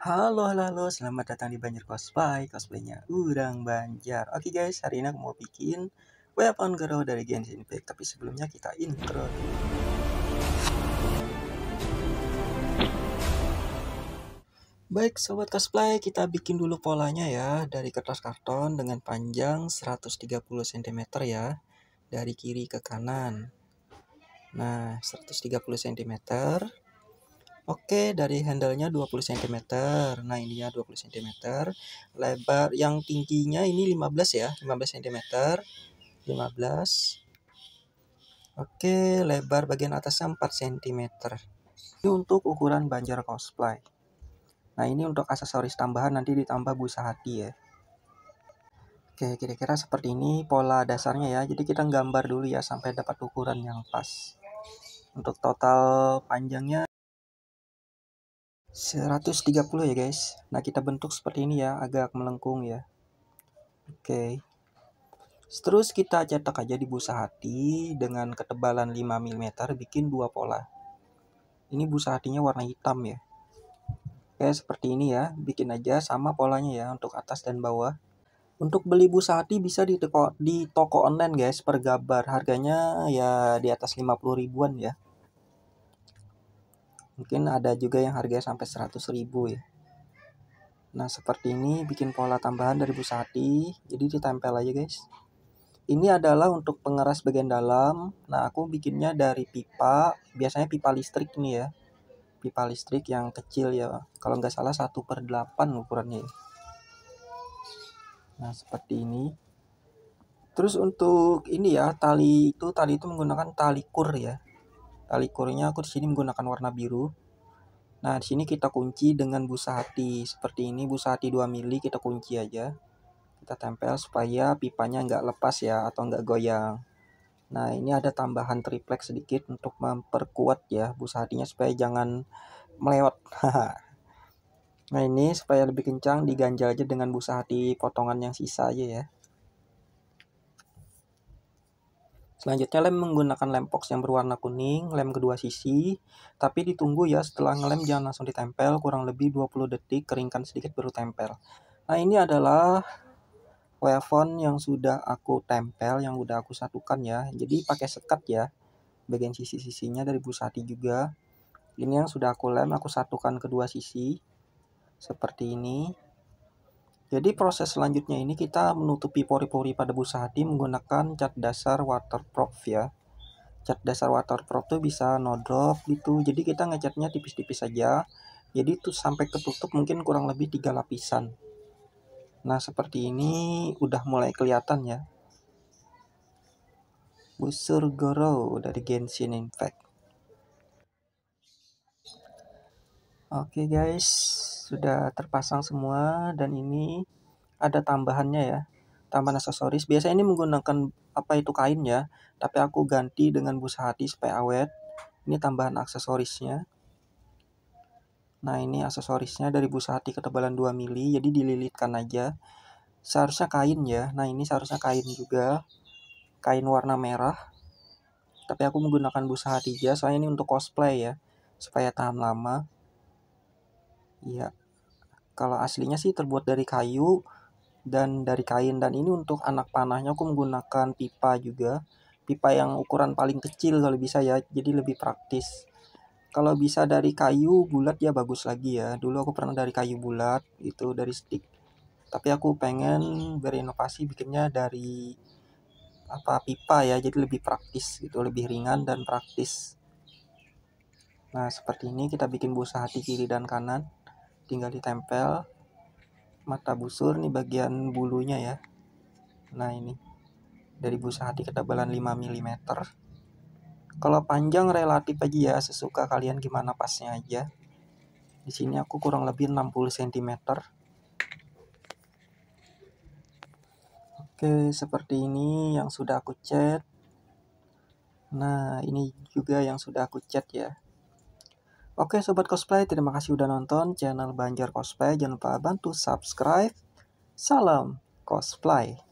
Halo, halo, halo, selamat datang di Banjar Cosplay, cosplaynya Urang Banjar Oke okay guys, hari ini aku mau bikin weapon girl dari Genshin Impact Tapi sebelumnya kita intro Baik sobat cosplay, kita bikin dulu polanya ya Dari kertas karton dengan panjang 130 cm ya Dari kiri ke kanan Nah, 130 cm Oke, dari handle-nya 20 cm. Nah, ini ya 20 cm. Lebar yang tingginya ini 15 ya, 15 cm. 15. Oke, lebar bagian atasnya 4 cm. Ini untuk ukuran banjar cosplay. Nah, ini untuk aksesoris tambahan nanti ditambah busa hati ya. Oke, kira-kira seperti ini pola dasarnya ya. Jadi kita gambar dulu ya sampai dapat ukuran yang pas. Untuk total panjangnya 130 ya guys nah kita bentuk seperti ini ya agak melengkung ya oke okay. terus kita cetak aja di busa hati dengan ketebalan 5 mm bikin dua pola ini busa hatinya warna hitam ya okay, seperti ini ya bikin aja sama polanya ya untuk atas dan bawah untuk beli busa hati bisa di toko, di toko online guys per gambar harganya ya di atas 50 ribuan ya Mungkin ada juga yang harganya sampai 100 ribu ya. Nah seperti ini bikin pola tambahan dari busati. Jadi ditempel aja guys. Ini adalah untuk pengeras bagian dalam. Nah aku bikinnya dari pipa. Biasanya pipa listrik nih ya. Pipa listrik yang kecil ya. Kalau nggak salah 1 per 8 ukurannya ya. Nah seperti ini. Terus untuk ini ya tali itu tadi itu menggunakan tali kur ya. Tali kurnya aku di sini menggunakan warna biru. Nah, di sini kita kunci dengan busa hati. Seperti ini, busa hati 2 mili kita kunci aja. Kita tempel supaya pipanya nggak lepas ya, atau nggak goyang. Nah, ini ada tambahan triplex sedikit untuk memperkuat ya busa hatinya supaya jangan melewat. nah, ini supaya lebih kencang diganjal aja dengan busa hati potongan yang sisa aja ya. Selanjutnya lem menggunakan lem box yang berwarna kuning, lem kedua sisi, tapi ditunggu ya setelah ngelem jangan langsung ditempel, kurang lebih 20 detik, keringkan sedikit baru tempel. Nah ini adalah wavefront yang sudah aku tempel, yang udah aku satukan ya, jadi pakai sekat ya, bagian sisi-sisinya dari busati juga. Ini yang sudah aku lem, aku satukan kedua sisi, seperti ini. Jadi proses selanjutnya ini kita menutupi pori-pori pada busa hati menggunakan cat dasar waterproof ya. Cat dasar waterproof tuh bisa no drop gitu. Jadi kita ngecatnya tipis-tipis saja. Jadi tuh sampai ketutup mungkin kurang lebih tiga lapisan. Nah seperti ini udah mulai kelihatan ya. Busur Goro dari Genshin Impact. Oke okay guys, sudah terpasang semua dan ini ada tambahannya ya tambahan aksesoris biasanya ini menggunakan apa itu kain ya tapi aku ganti dengan busa hati supaya awet ini tambahan aksesorisnya nah ini aksesorisnya dari busa hati ketebalan 2 mili jadi dililitkan aja seharusnya kain ya nah ini seharusnya kain juga kain warna merah tapi aku menggunakan busa hati aja soalnya ini untuk cosplay ya supaya tahan lama iya kalau aslinya sih terbuat dari kayu dan dari kain dan ini untuk anak panahnya aku menggunakan pipa juga. Pipa yang ukuran paling kecil kalau bisa ya, jadi lebih praktis. Kalau bisa dari kayu bulat ya bagus lagi ya. Dulu aku pernah dari kayu bulat itu dari stick. Tapi aku pengen berinovasi bikinnya dari apa pipa ya jadi lebih praktis gitu lebih ringan dan praktis nah seperti ini kita bikin busa hati kiri dan kanan tinggal ditempel mata busur nih bagian bulunya ya nah ini dari busa hati ketebalan 5 mm kalau panjang relatif aja ya sesuka kalian gimana pasnya aja di sini aku kurang lebih 60 cm Oke, seperti ini yang sudah aku cat. Nah, ini juga yang sudah aku cat ya. Oke Sobat Cosplay, terima kasih udah nonton channel Banjar Cosplay. Jangan lupa bantu subscribe. Salam Cosplay.